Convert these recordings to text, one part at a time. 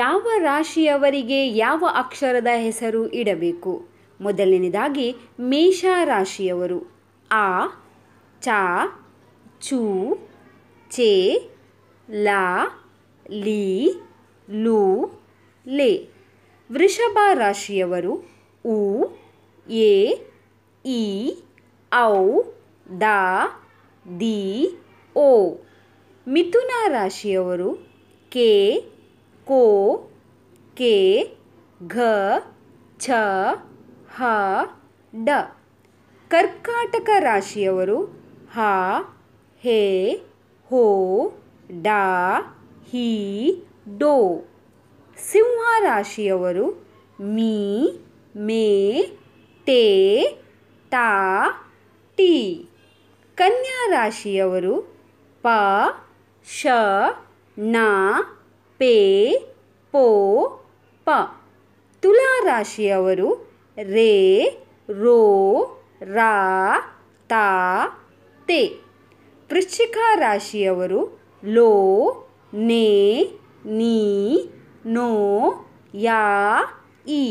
ಯಾವ ರಾಶಿಯವರಿಗೆ ಯಾವ ಅಕ್ಷರದ ಹೆಸರು ಇಡಬೇಕು ಮೊದಲನೇದಾಗಿ ಮೇಷ ರಾಶಿಯವರು ಆ ಚ ಚೂ ಚೇ ಲಾ ಲೀ ಲೂ ಲೇ ವೃಷಭ ರಾಶಿಯವರು ಉ ಎ ಇ ಔ ದ ದಿ ಓ ಮಿಥುನ ರಾಶಿಯವರು ಕೆ ಕೋ ಕೆ ಘ ಛ ಹ ಡ ಕರ್ಕಾಟಕ ರಾಶಿಯವರು ಹ ಹೇ ಹೋ ಡಾ ಹಿ ಡೋ ಸಿಂಹ ರಾಶಿಯವರು ಮೀ ಮೇ ತೇ, ಟಾ ಟಿ ಕನ್ಯಾ ರಾಶಿಯವರು ಪ ಶ ನ ಪೆ, ಪೋ ಪ ತುಲಾ ರಾಶಿಯವರು ರೇ ರೋ ರಾ ತಾ ತೆ ವೃಶ್ಚಿಕ ರಾಶಿಯವರು ಲೋ ನೇ ನೀ ನೋ ಯಾ ಇ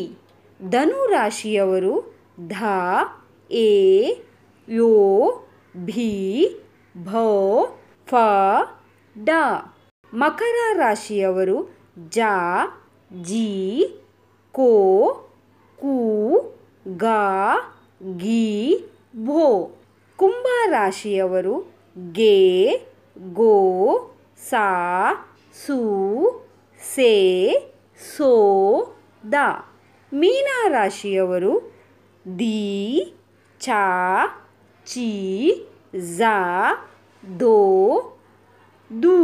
ಧನು ರಾಶಿಯವರು ಧ ಎ ಯೋ ಭಿ ಭ ಫ ಡ ಮಕರ ರಾಶಿಯವರು ಜಾ, ಜಿ ಕೋ ಕೂ ಗ ಗಿ ಭೋ ಕುಂಭ ರಾಶಿಯವರು ಗೆ ಗೋ ಸಾ ಸು ಸೇ ಸೋ ದ ಮೀನ ರಾಶಿಯವರು ದಿ ಚಾ ಚಿ ಝಾ ದೋ ದೂ